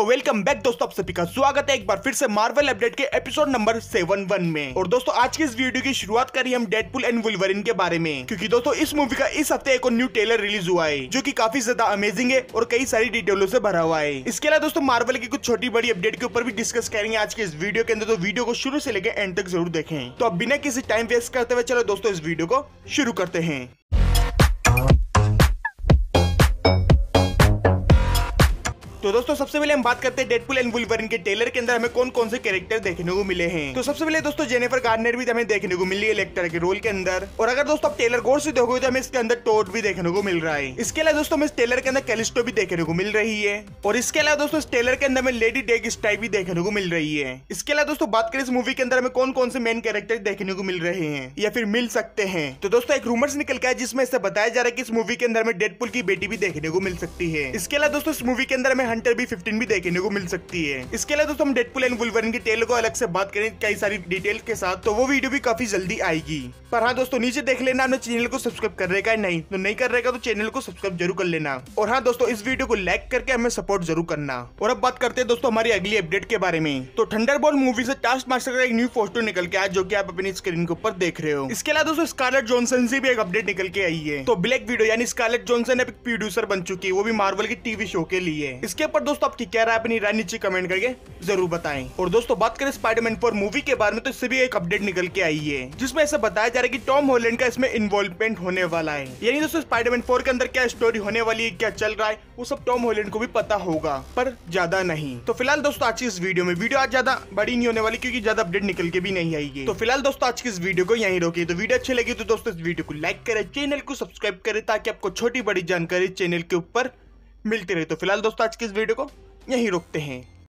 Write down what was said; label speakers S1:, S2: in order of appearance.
S1: तो welcome back दोस्तों आप सभी का स्वागत है एक बार फिर से मार्वल अपडेट के एपिसोड नंबर सेवन वन में और दोस्तों आज की इस वीडियो की शुरुआत करी हम डेडपुल एंड वुलवरिन के बारे में क्योंकि दोस्तों इस मूवी का इस हफ्ते एक और न्यू ट्रेलर रिलीज हुआ है जो की काफी ज्यादा अमेजिंग है और कई सारी डिटेलों से भरा हुआ है इसके अलावा दोस्तों मार्वल की कुछ छोटी बड़ी अपडेट के ऊपर भी डिस्कस करेंगे आज के इस वीडियो के अंदर तो वीडियो को शुरू से लेकर एंड तक जरूर देखें तो अब बिना किसी टाइम वेस्ट करते हुए चलो दोस्तों इस वीडियो को शुरू करते हैं तो दोस्तों सबसे पहले हम बात करते हैं डेडपुल एंड वुलवरिन के टेलर के अंदर हमें कौन कौन से कैरेक्टर देखने को मिले हैं तो सबसे पहले दोस्तों जेनिफर गार्नर भी हमें देखने को मिली है इलेक्टर के रोल के अंदर और अगर दोस्तों आप टेलर गोर से देखोगे तो हमें इसके अंदर टोट भी देखने को मिल रहा है इसके अलावा दोस्तों हमें इस टेलर के अंदर कैलिस्टो भी देखने को मिल रही है और इसके अलावा दोस्तों इस टेलर के अंदर हमें लेडी डेग स्टाइप भी देखने को मिल रही है इसके अलावा दोस्तों बात करें इस मूवी के अंदर हमें कौन कौन से मेन कैरेक्टर देखने को मिल रहे हैं या फिर मिल सकते हैं तो दोस्तों एक रूमर्स निकल गया जिसमें इससे बताया जा रहा है कि इस मूवी के अंदर हमें डेडपुल की बेटी भी देखने को मिल सकती है इसके अलावा दोस्तों इस मूवी के अंदर हमें हंटर भी फिफ्टीन भी देखने को मिल सकती है इसके अलावा दोस्तों हम डेडपुल एंड वुलवरन की टेल को अलग से बात करें कई सारी डिटेल के साथ तो वो वीडियो भी काफी जल्दी आएगी पर हाँ दोस्तों नीचे देख लेना अपने चैनल को सब्सक्राइब कर रहेगा नहीं तो नहीं कर रहेगा तो चैनल को सब्सक्राइब जरूर कर लेना और हाँ दोस्तों इस वीडियो को लाइक करके हमें सपोर्ट जरूर करना और अब बात करते हैं दोस्तों हमारी अगली अपडेट के बारे में तो बोल मूवी से टास्क मास्टर का एक न्यू फोटो निकल के आज जो की आप अपनी स्क्रीन के ऊपर देख रहे हो इसके अलावा दोस्तों स्कारलेट जॉनसन से भी एक अपडेट निकल के आई है तो ब्लैक वीडियो यानी स्कारलेट जॉनसन एक प्रोड्यूसर बन चुकी है वो भी मार्वल की टीवी शो के लिए इसके पर दोस्तों आप क्या राय अपनी राय नीचे कमेंट करके जरूर बताएं और दोस्तों बात करें स्पाइडरमैन फोर मूवी के बारे में तो इससे भी एक अपडेट निकल के आई है जिसमें ऐसा बताया जा रहा है की टॉम हॉलैंड का इसमें इन्वॉल्वमेंट होने वाला है यानी दोस्तों स्पाइडरमैन फोर के अंदर क्या स्टोरी होने वाली है क्या चल रहा है वो सब टॉम हॉलैंड को भी पता होगा पर ज्यादा नहीं तो फिलहाल दोस्तों आज की इस वीडियो में वीडियो आज ज्यादा बड़ी नहीं होने वाली क्यूँकी ज्यादा अपडेट निकल के भी नहीं आएगी तो फिलहाल दोस्तों आज की इस वीडियो को यही रोके तो वीडियो अच्छी लगी तो दोस्तों इस वीडियो को लाइक करे चैनल को सब्सक्राइब करे ताकि आपको छोटी बड़ी जानकारी चैनल के ऊपर मिलते रहे तो फिलहाल दोस्तों आज के इस वीडियो को यहीं रोकते हैं